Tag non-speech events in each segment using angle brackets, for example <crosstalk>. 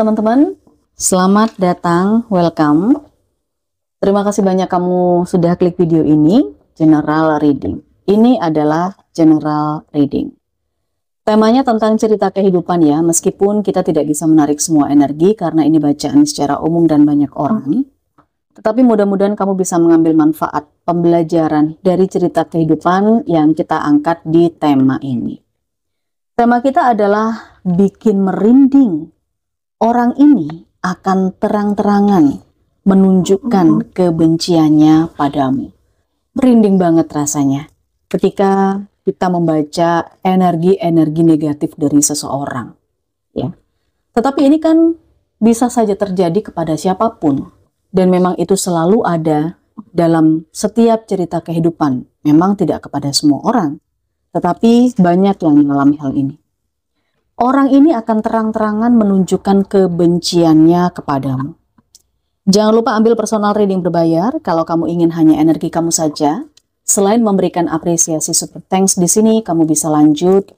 teman-teman. Selamat datang, welcome. Terima kasih banyak kamu sudah klik video ini, General Reading. Ini adalah General Reading. Temanya tentang cerita kehidupan ya, meskipun kita tidak bisa menarik semua energi karena ini bacaan secara umum dan banyak orang. Tetapi mudah-mudahan kamu bisa mengambil manfaat pembelajaran dari cerita kehidupan yang kita angkat di tema ini. Tema kita adalah bikin merinding orang ini akan terang-terangan menunjukkan mm-hmm. kebenciannya padamu. Merinding banget rasanya ketika kita membaca energi-energi negatif dari seseorang, ya. Tetapi ini kan bisa saja terjadi kepada siapapun dan memang itu selalu ada dalam setiap cerita kehidupan. Memang tidak kepada semua orang, tetapi banyak yang mengalami hal ini orang ini akan terang-terangan menunjukkan kebenciannya kepadamu. Jangan lupa ambil personal reading berbayar kalau kamu ingin hanya energi kamu saja. Selain memberikan apresiasi super thanks di sini, kamu bisa lanjut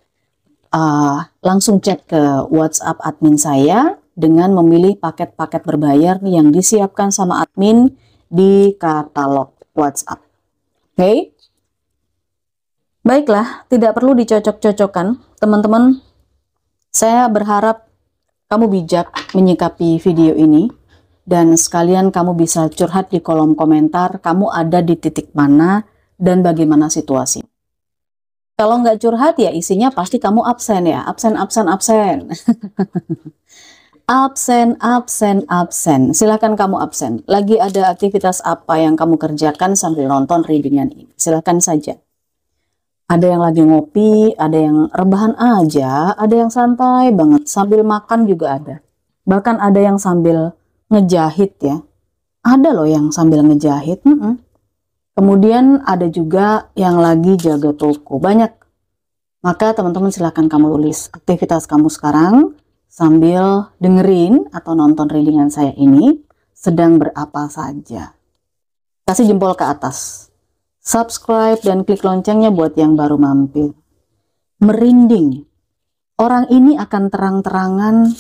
uh, langsung chat ke WhatsApp admin saya dengan memilih paket-paket berbayar yang disiapkan sama admin di katalog WhatsApp. Oke? Okay? Baiklah, tidak perlu dicocok-cocokkan. Teman-teman, saya berharap kamu bijak menyikapi video ini dan sekalian kamu bisa curhat di kolom komentar kamu ada di titik mana dan bagaimana situasi. Kalau nggak curhat ya isinya pasti kamu absen ya, absen, absen, absen. <laughs> absen, absen, absen. Silahkan kamu absen. Lagi ada aktivitas apa yang kamu kerjakan sambil nonton readingan ini. Silahkan saja. Ada yang lagi ngopi, ada yang rebahan aja, ada yang santai banget, sambil makan juga ada. Bahkan ada yang sambil ngejahit ya. Ada loh yang sambil ngejahit. Mm -mm. Kemudian ada juga yang lagi jaga toko. Banyak. Maka teman-teman silahkan kamu tulis aktivitas kamu sekarang sambil dengerin atau nonton readingan saya ini sedang berapa saja. Kasih jempol ke atas subscribe, dan klik loncengnya buat yang baru mampir. Merinding. Orang ini akan terang-terangan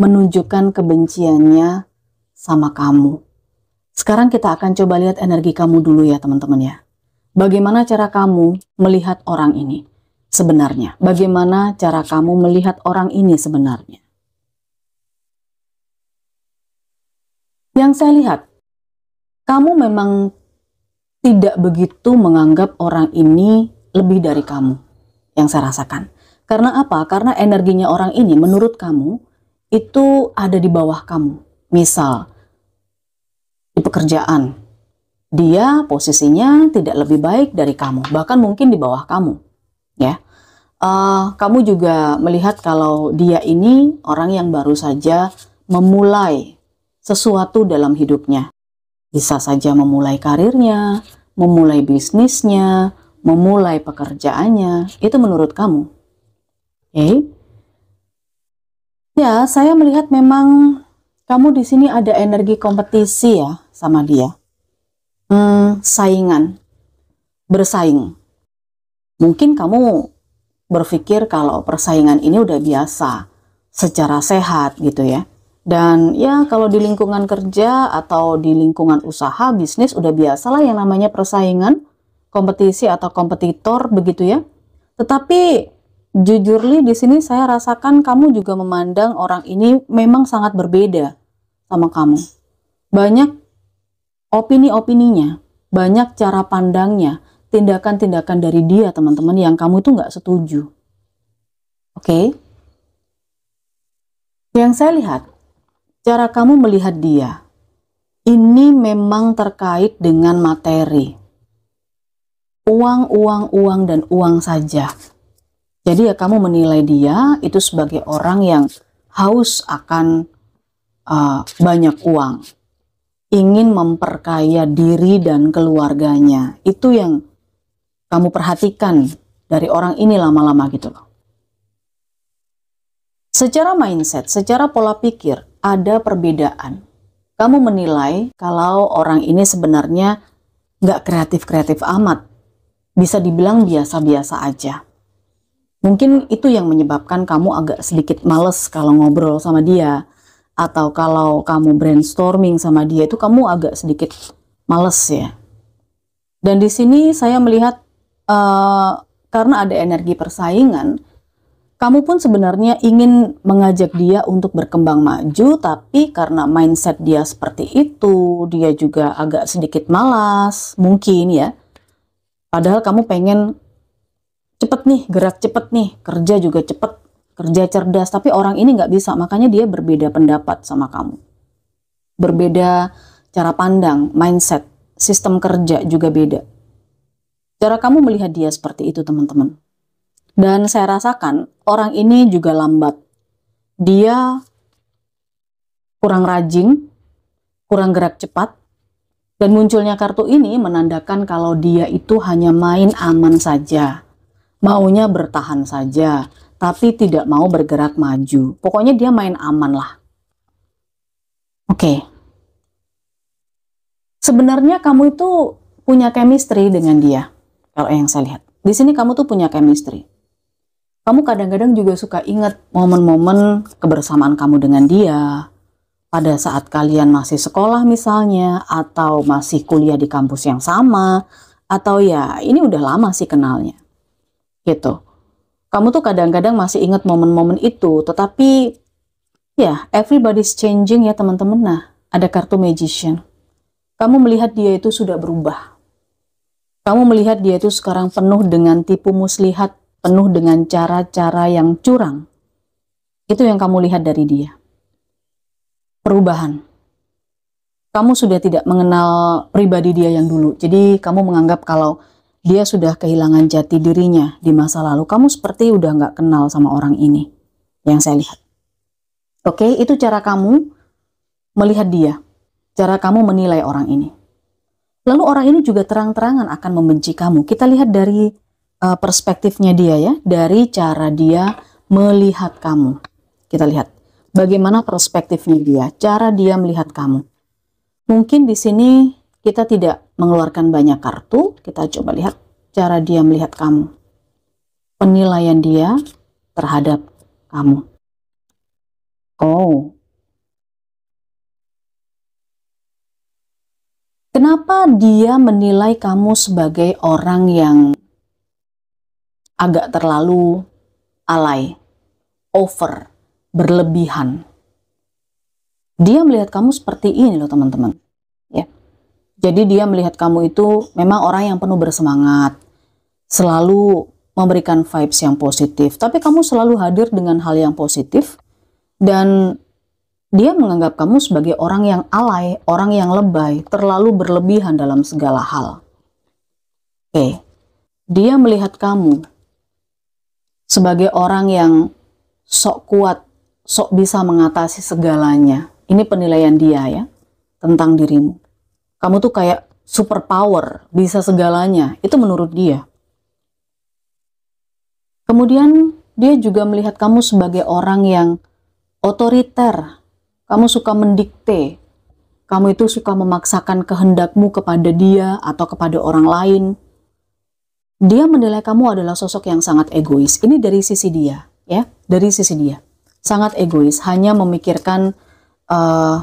menunjukkan kebenciannya sama kamu. Sekarang kita akan coba lihat energi kamu dulu ya teman-teman ya. Bagaimana cara kamu melihat orang ini sebenarnya? Bagaimana cara kamu melihat orang ini sebenarnya? Yang saya lihat, kamu memang tidak begitu menganggap orang ini lebih dari kamu yang saya rasakan. Karena apa? Karena energinya orang ini menurut kamu itu ada di bawah kamu. Misal di pekerjaan, dia posisinya tidak lebih baik dari kamu, bahkan mungkin di bawah kamu. Ya, uh, kamu juga melihat kalau dia ini orang yang baru saja memulai sesuatu dalam hidupnya. Bisa saja memulai karirnya, memulai bisnisnya, memulai pekerjaannya. Itu menurut kamu. Oke. Okay? Ya, saya melihat memang kamu di sini ada energi kompetisi ya sama dia. Hmm, saingan. Bersaing. Mungkin kamu berpikir kalau persaingan ini udah biasa secara sehat gitu ya. Dan ya kalau di lingkungan kerja atau di lingkungan usaha, bisnis udah biasa lah yang namanya persaingan, kompetisi atau kompetitor begitu ya. Tetapi jujur li di sini saya rasakan kamu juga memandang orang ini memang sangat berbeda sama kamu. Banyak opini-opininya, banyak cara pandangnya, tindakan-tindakan dari dia teman-teman yang kamu tuh nggak setuju. Oke? Okay? Yang saya lihat cara kamu melihat dia. Ini memang terkait dengan materi. Uang, uang, uang, dan uang saja. Jadi ya kamu menilai dia itu sebagai orang yang haus akan uh, banyak uang, ingin memperkaya diri dan keluarganya. Itu yang kamu perhatikan dari orang ini lama-lama gitu loh. Secara mindset, secara pola pikir, ada perbedaan. Kamu menilai kalau orang ini sebenarnya nggak kreatif-kreatif amat. Bisa dibilang biasa-biasa aja. Mungkin itu yang menyebabkan kamu agak sedikit males kalau ngobrol sama dia. Atau kalau kamu brainstorming sama dia itu kamu agak sedikit males ya. Dan di sini saya melihat uh, karena ada energi persaingan, kamu pun sebenarnya ingin mengajak dia untuk berkembang maju, tapi karena mindset dia seperti itu, dia juga agak sedikit malas, mungkin ya. Padahal kamu pengen cepet nih, gerak cepet nih, kerja juga cepet, kerja cerdas, tapi orang ini nggak bisa, makanya dia berbeda pendapat sama kamu. Berbeda cara pandang, mindset, sistem kerja juga beda. Cara kamu melihat dia seperti itu, teman-teman. Dan saya rasakan orang ini juga lambat. Dia kurang rajin, kurang gerak cepat, dan munculnya kartu ini menandakan kalau dia itu hanya main aman saja. Maunya bertahan saja, tapi tidak mau bergerak maju. Pokoknya dia main aman lah. Oke. Okay. Sebenarnya kamu itu punya chemistry dengan dia. Kalau yang saya lihat. Di sini kamu tuh punya chemistry kamu kadang-kadang juga suka ingat momen-momen kebersamaan kamu dengan dia. Pada saat kalian masih sekolah misalnya, atau masih kuliah di kampus yang sama, atau ya ini udah lama sih kenalnya. Gitu. Kamu tuh kadang-kadang masih ingat momen-momen itu, tetapi ya everybody's changing ya teman-teman. Nah, ada kartu magician. Kamu melihat dia itu sudah berubah. Kamu melihat dia itu sekarang penuh dengan tipu muslihat penuh dengan cara-cara yang curang. Itu yang kamu lihat dari dia. Perubahan. Kamu sudah tidak mengenal pribadi dia yang dulu. Jadi kamu menganggap kalau dia sudah kehilangan jati dirinya di masa lalu. Kamu seperti udah nggak kenal sama orang ini yang saya lihat. Oke, itu cara kamu melihat dia. Cara kamu menilai orang ini. Lalu orang ini juga terang-terangan akan membenci kamu. Kita lihat dari Eh, perspektifnya dia ya, dari cara dia melihat kamu. Kita lihat bagaimana perspektifnya dia, cara dia melihat kamu. Mungkin di sini kita tidak mengeluarkan banyak kartu, kita coba lihat cara dia melihat kamu. Penilaian dia terhadap kamu. Oh. Kenapa dia menilai kamu sebagai orang yang agak terlalu alay, over, berlebihan. Dia melihat kamu seperti ini loh teman-teman. Ya. Jadi dia melihat kamu itu memang orang yang penuh bersemangat, selalu memberikan vibes yang positif, tapi kamu selalu hadir dengan hal yang positif dan dia menganggap kamu sebagai orang yang alay, orang yang lebay, terlalu berlebihan dalam segala hal. Oke, dia melihat kamu sebagai orang yang sok kuat, sok bisa mengatasi segalanya. Ini penilaian dia ya tentang dirimu. Kamu tuh kayak superpower, bisa segalanya. Itu menurut dia. Kemudian dia juga melihat kamu sebagai orang yang otoriter. Kamu suka mendikte. Kamu itu suka memaksakan kehendakmu kepada dia atau kepada orang lain dia menilai kamu adalah sosok yang sangat egois. Ini dari sisi dia, ya, dari sisi dia. Sangat egois, hanya memikirkan uh,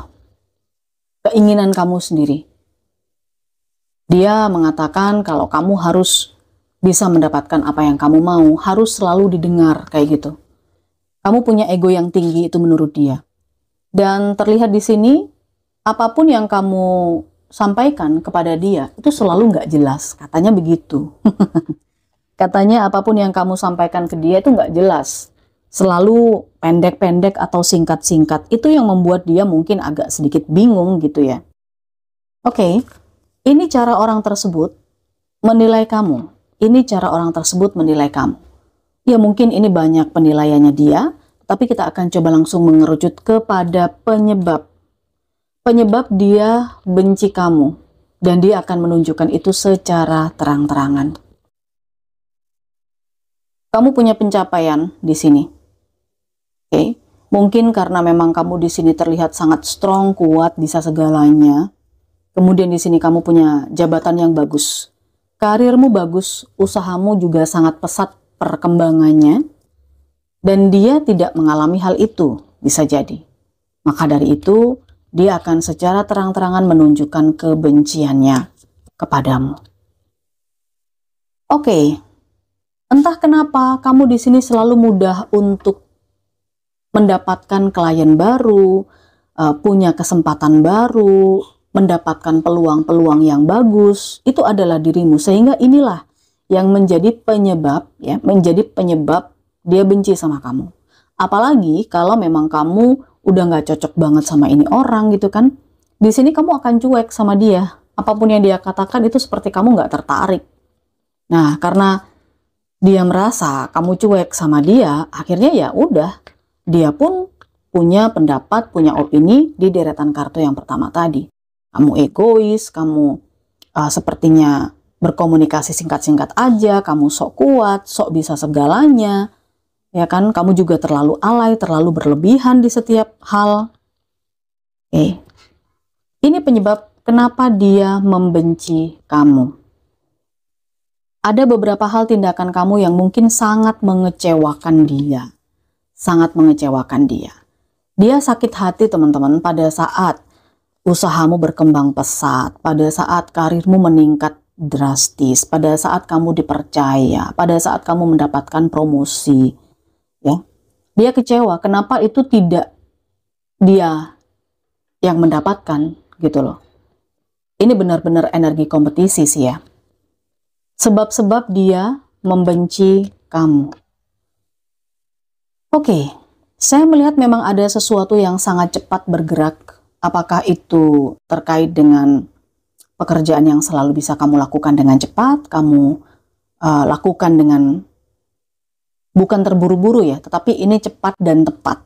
keinginan kamu sendiri. Dia mengatakan kalau kamu harus bisa mendapatkan apa yang kamu mau, harus selalu didengar kayak gitu. Kamu punya ego yang tinggi itu menurut dia. Dan terlihat di sini, apapun yang kamu sampaikan kepada dia itu selalu nggak jelas. Katanya begitu. <laughs> Katanya apapun yang kamu sampaikan ke dia itu nggak jelas. Selalu pendek-pendek atau singkat-singkat. Itu yang membuat dia mungkin agak sedikit bingung gitu ya. Oke, okay, ini cara orang tersebut menilai kamu. Ini cara orang tersebut menilai kamu. Ya mungkin ini banyak penilaiannya dia, tapi kita akan coba langsung mengerucut kepada penyebab penyebab dia benci kamu dan dia akan menunjukkan itu secara terang-terangan. Kamu punya pencapaian di sini. Oke. Okay. Mungkin karena memang kamu di sini terlihat sangat strong, kuat, bisa segalanya. Kemudian di sini kamu punya jabatan yang bagus. Karirmu bagus, usahamu juga sangat pesat perkembangannya. Dan dia tidak mengalami hal itu, bisa jadi. Maka dari itu, dia akan secara terang-terangan menunjukkan kebenciannya kepadamu. Oke, entah kenapa kamu di sini selalu mudah untuk mendapatkan klien baru, eh, punya kesempatan baru, mendapatkan peluang-peluang yang bagus, itu adalah dirimu. Sehingga inilah yang menjadi penyebab ya, menjadi penyebab dia benci sama kamu. Apalagi kalau memang kamu udah nggak cocok banget sama ini orang gitu kan di sini kamu akan cuek sama dia apapun yang dia katakan itu seperti kamu nggak tertarik nah karena dia merasa kamu cuek sama dia akhirnya ya udah dia pun punya pendapat punya opini di deretan kartu yang pertama tadi kamu egois kamu uh, sepertinya berkomunikasi singkat-singkat aja kamu sok kuat sok bisa segalanya Ya kan, kamu juga terlalu alay, terlalu berlebihan di setiap hal. Oke. Ini penyebab kenapa dia membenci kamu. Ada beberapa hal tindakan kamu yang mungkin sangat mengecewakan dia. Sangat mengecewakan dia. Dia sakit hati teman-teman pada saat usahamu berkembang pesat, pada saat karirmu meningkat drastis, pada saat kamu dipercaya, pada saat kamu mendapatkan promosi, dia kecewa kenapa itu tidak dia yang mendapatkan gitu loh. Ini benar-benar energi kompetisi sih ya. Sebab-sebab dia membenci kamu. Oke, saya melihat memang ada sesuatu yang sangat cepat bergerak. Apakah itu terkait dengan pekerjaan yang selalu bisa kamu lakukan dengan cepat, kamu uh, lakukan dengan bukan terburu-buru ya, tetapi ini cepat dan tepat.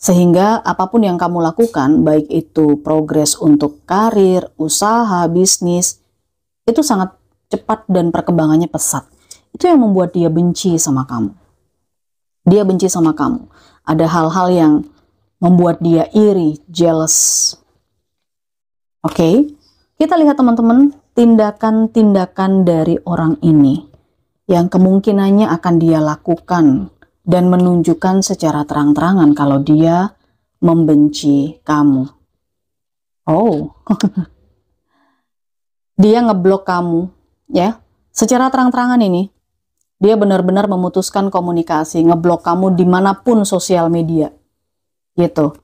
Sehingga apapun yang kamu lakukan, baik itu progres untuk karir, usaha, bisnis, itu sangat cepat dan perkembangannya pesat. Itu yang membuat dia benci sama kamu. Dia benci sama kamu. Ada hal-hal yang membuat dia iri, jealous. Oke, okay? kita lihat teman-teman tindakan-tindakan dari orang ini yang kemungkinannya akan dia lakukan dan menunjukkan secara terang-terangan kalau dia membenci kamu. Oh, <laughs> dia ngeblok kamu, ya. Secara terang-terangan ini, dia benar-benar memutuskan komunikasi, ngeblok kamu dimanapun sosial media, gitu.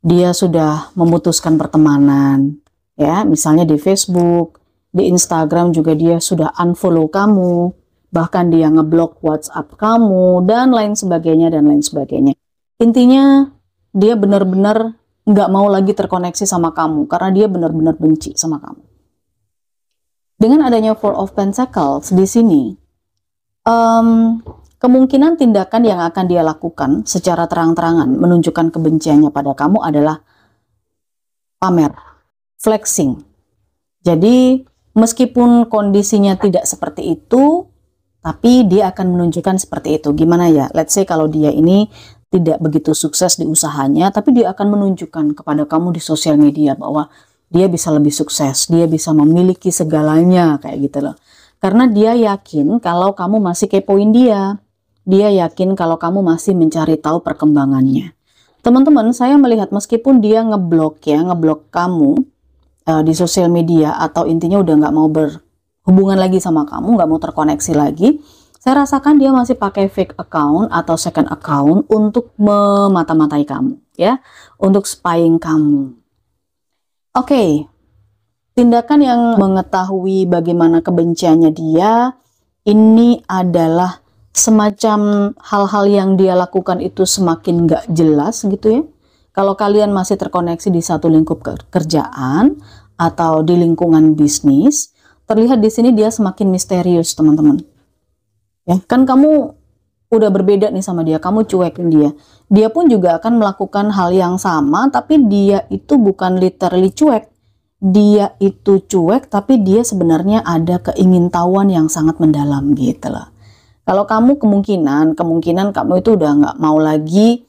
Dia sudah memutuskan pertemanan, ya, misalnya di Facebook, di Instagram juga dia sudah unfollow kamu, bahkan dia ngeblok WhatsApp kamu dan lain sebagainya dan lain sebagainya. Intinya dia benar-benar nggak mau lagi terkoneksi sama kamu karena dia benar-benar benci sama kamu. Dengan adanya Four of Pentacles di sini, um, kemungkinan tindakan yang akan dia lakukan secara terang-terangan menunjukkan kebenciannya pada kamu adalah pamer, flexing. Jadi meskipun kondisinya tidak seperti itu, tapi dia akan menunjukkan seperti itu. Gimana ya? Let's say kalau dia ini tidak begitu sukses di usahanya, tapi dia akan menunjukkan kepada kamu di sosial media bahwa dia bisa lebih sukses, dia bisa memiliki segalanya kayak gitu loh. Karena dia yakin kalau kamu masih kepoin dia, dia yakin kalau kamu masih mencari tahu perkembangannya. Teman-teman, saya melihat meskipun dia ngeblok ya, ngeblok kamu uh, di sosial media atau intinya udah nggak mau ber hubungan lagi sama kamu, nggak mau terkoneksi lagi, saya rasakan dia masih pakai fake account atau second account untuk memata-matai kamu, ya, untuk spying kamu. Oke, okay. tindakan yang mengetahui bagaimana kebenciannya dia ini adalah semacam hal-hal yang dia lakukan itu semakin nggak jelas gitu ya. Kalau kalian masih terkoneksi di satu lingkup kerjaan atau di lingkungan bisnis, terlihat di sini dia semakin misterius, teman-teman. Ya, kan kamu udah berbeda nih sama dia, kamu cuekin dia. Dia pun juga akan melakukan hal yang sama, tapi dia itu bukan literally cuek. Dia itu cuek, tapi dia sebenarnya ada keingintahuan yang sangat mendalam gitu loh. Kalau kamu kemungkinan, kemungkinan kamu itu udah nggak mau lagi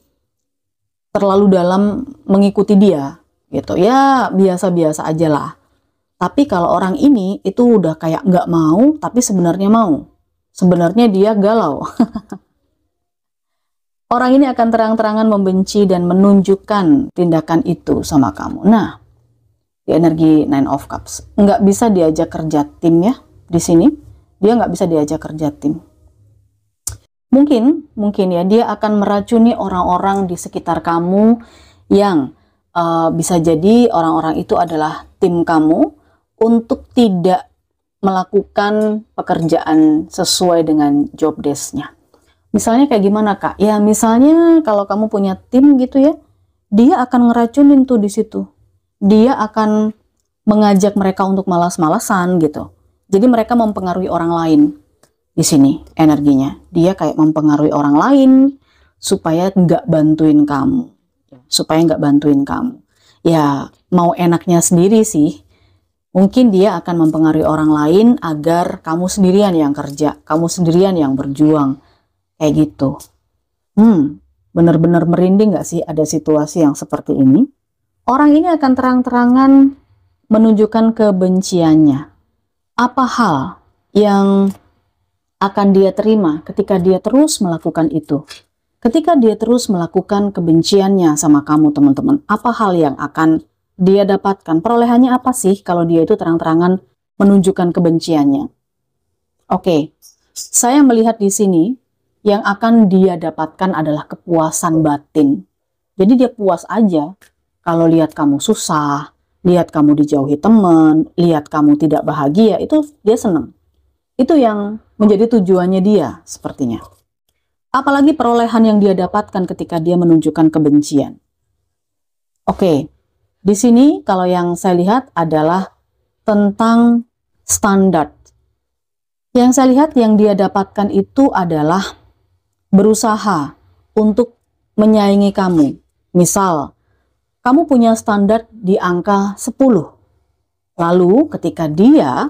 terlalu dalam mengikuti dia gitu ya biasa-biasa aja lah tapi kalau orang ini itu udah kayak nggak mau, tapi sebenarnya mau. Sebenarnya dia galau. <laughs> orang ini akan terang-terangan membenci dan menunjukkan tindakan itu sama kamu. Nah, di energi Nine of Cups, nggak bisa diajak kerja tim ya di sini. Dia nggak bisa diajak kerja tim. Mungkin, mungkin ya, dia akan meracuni orang-orang di sekitar kamu yang uh, bisa jadi orang-orang itu adalah tim kamu untuk tidak melakukan pekerjaan sesuai dengan job desk-nya. Misalnya kayak gimana kak? Ya misalnya kalau kamu punya tim gitu ya, dia akan ngeracunin tuh di situ. Dia akan mengajak mereka untuk malas-malasan gitu. Jadi mereka mempengaruhi orang lain di sini energinya. Dia kayak mempengaruhi orang lain supaya nggak bantuin kamu, supaya nggak bantuin kamu. Ya mau enaknya sendiri sih mungkin dia akan mempengaruhi orang lain agar kamu sendirian yang kerja, kamu sendirian yang berjuang. Kayak gitu. Hmm, benar-benar merinding gak sih ada situasi yang seperti ini? Orang ini akan terang-terangan menunjukkan kebenciannya. Apa hal yang akan dia terima ketika dia terus melakukan itu? Ketika dia terus melakukan kebenciannya sama kamu, teman-teman, apa hal yang akan dia dapatkan? Perolehannya apa sih kalau dia itu terang-terangan menunjukkan kebenciannya? Oke, saya melihat di sini yang akan dia dapatkan adalah kepuasan batin. Jadi dia puas aja kalau lihat kamu susah, lihat kamu dijauhi teman, lihat kamu tidak bahagia, itu dia senang. Itu yang menjadi tujuannya dia sepertinya. Apalagi perolehan yang dia dapatkan ketika dia menunjukkan kebencian. Oke, di sini kalau yang saya lihat adalah tentang standar. Yang saya lihat yang dia dapatkan itu adalah berusaha untuk menyaingi kamu. Misal, kamu punya standar di angka 10. Lalu ketika dia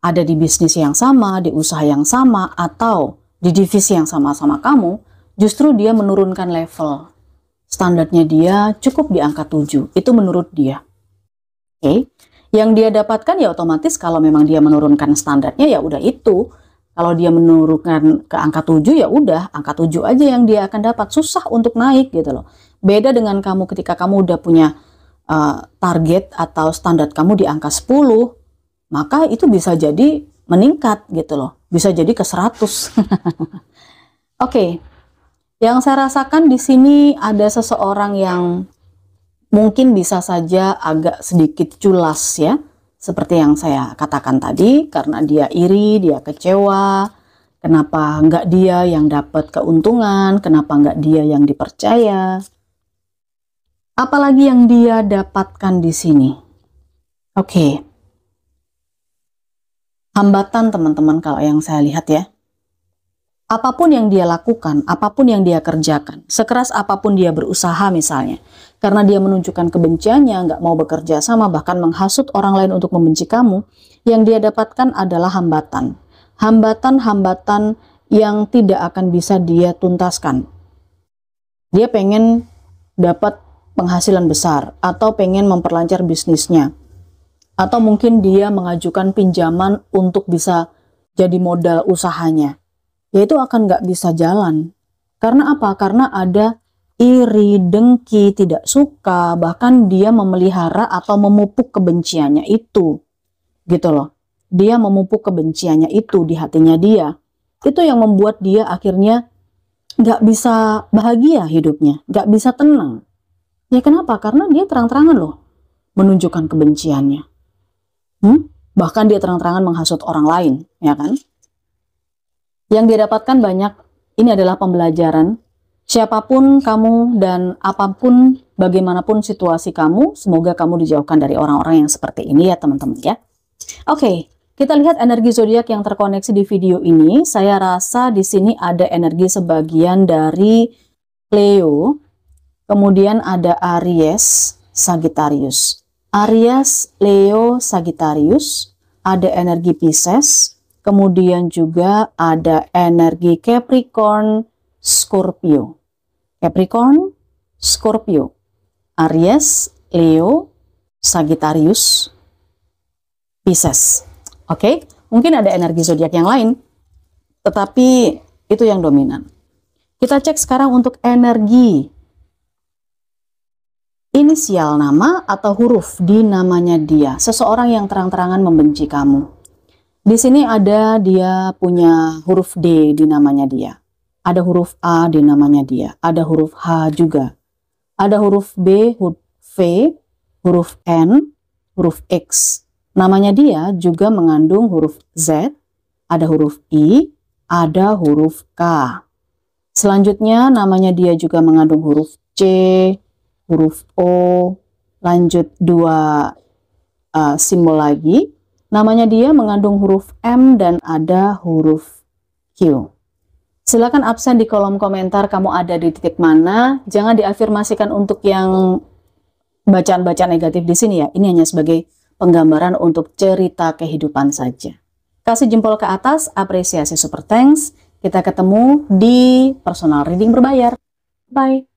ada di bisnis yang sama, di usaha yang sama, atau di divisi yang sama-sama kamu, justru dia menurunkan level standarnya dia cukup di angka 7. Itu menurut dia. Oke. Okay. Yang dia dapatkan ya otomatis kalau memang dia menurunkan standarnya ya udah itu. Kalau dia menurunkan ke angka 7 ya udah, angka 7 aja yang dia akan dapat. Susah untuk naik gitu loh. Beda dengan kamu ketika kamu udah punya uh, target atau standar kamu di angka 10, maka itu bisa jadi meningkat gitu loh. Bisa jadi ke 100. <laughs> Oke. okay. Yang saya rasakan di sini ada seseorang yang mungkin bisa saja agak sedikit culas ya, seperti yang saya katakan tadi, karena dia iri, dia kecewa, kenapa nggak dia yang dapat keuntungan, kenapa nggak dia yang dipercaya. Apalagi yang dia dapatkan di sini. Oke. Okay. Hambatan teman-teman kalau yang saya lihat ya apapun yang dia lakukan, apapun yang dia kerjakan, sekeras apapun dia berusaha misalnya, karena dia menunjukkan kebenciannya, nggak mau bekerja sama, bahkan menghasut orang lain untuk membenci kamu, yang dia dapatkan adalah hambatan. Hambatan-hambatan yang tidak akan bisa dia tuntaskan. Dia pengen dapat penghasilan besar atau pengen memperlancar bisnisnya. Atau mungkin dia mengajukan pinjaman untuk bisa jadi modal usahanya Ya itu akan nggak bisa jalan. Karena apa? Karena ada iri, dengki, tidak suka, bahkan dia memelihara atau memupuk kebenciannya itu. Gitu loh. Dia memupuk kebenciannya itu di hatinya dia. Itu yang membuat dia akhirnya nggak bisa bahagia hidupnya, nggak bisa tenang. Ya kenapa? Karena dia terang-terangan loh menunjukkan kebenciannya. Hmm? Bahkan dia terang-terangan menghasut orang lain, ya kan? Yang didapatkan banyak, ini adalah pembelajaran. Siapapun kamu dan apapun, bagaimanapun situasi kamu, semoga kamu dijauhkan dari orang-orang yang seperti ini ya teman-teman ya. Oke, kita lihat energi zodiak yang terkoneksi di video ini. Saya rasa di sini ada energi sebagian dari Leo, kemudian ada Aries, Sagittarius. Aries, Leo, Sagittarius, ada energi Pisces, Kemudian juga ada energi Capricorn, Scorpio. Capricorn, Scorpio. Aries, Leo, Sagittarius, Pisces. Oke, mungkin ada energi zodiak yang lain, tetapi itu yang dominan. Kita cek sekarang untuk energi inisial nama atau huruf di namanya dia, seseorang yang terang-terangan membenci kamu. Di sini ada dia punya huruf D di namanya dia. Ada huruf A di namanya dia. Ada huruf H juga. Ada huruf B, huruf V, huruf N, huruf X. Namanya dia juga mengandung huruf Z, ada huruf I, ada huruf K. Selanjutnya namanya dia juga mengandung huruf C, huruf O, lanjut dua uh, simbol lagi, Namanya dia mengandung huruf M dan ada huruf Q. Silakan absen di kolom komentar kamu ada di titik mana. Jangan diafirmasikan untuk yang bacaan-bacaan negatif di sini ya. Ini hanya sebagai penggambaran untuk cerita kehidupan saja. Kasih jempol ke atas, apresiasi super thanks. Kita ketemu di personal reading berbayar. Bye.